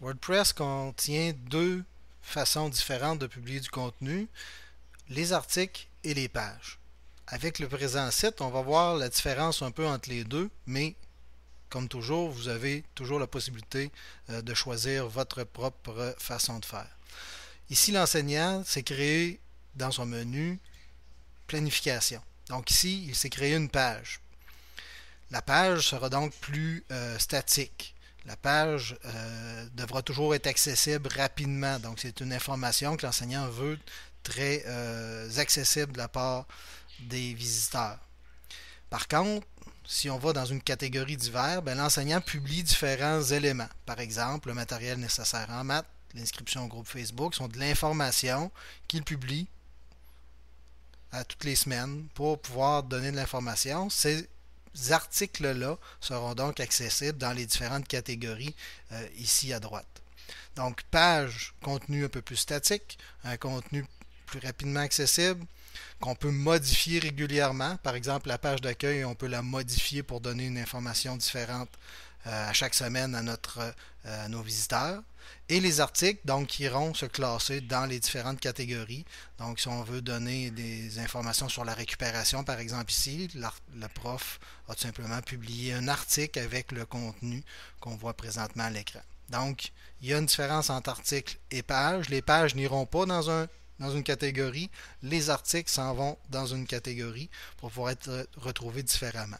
WordPress contient deux façons différentes de publier du contenu, les articles et les pages. Avec le présent site, on va voir la différence un peu entre les deux, mais comme toujours, vous avez toujours la possibilité euh, de choisir votre propre façon de faire. Ici, l'enseignant s'est créé dans son menu planification. Donc ici, il s'est créé une page. La page sera donc plus euh, statique. La page euh, devra toujours être accessible rapidement. Donc, c'est une information que l'enseignant veut très euh, accessible de la part des visiteurs. Par contre, si on va dans une catégorie d'hiver, ben, l'enseignant publie différents éléments. Par exemple, le matériel nécessaire en maths, l'inscription au groupe Facebook sont de l'information qu'il publie à toutes les semaines pour pouvoir donner de l'information. C'est articles-là seront donc accessibles dans les différentes catégories euh, ici à droite. Donc, page, contenu un peu plus statique, un contenu plus rapidement accessible, qu'on peut modifier régulièrement. Par exemple, la page d'accueil, on peut la modifier pour donner une information différente euh, à chaque semaine à, notre, euh, à nos visiteurs et les articles, donc, qui iront se classer dans les différentes catégories. Donc, si on veut donner des informations sur la récupération, par exemple ici, le prof a tout simplement publié un article avec le contenu qu'on voit présentement à l'écran. Donc, il y a une différence entre articles et pages. Les pages n'iront pas dans une catégorie, les articles s'en vont dans une catégorie pour pouvoir être retrouvés différemment.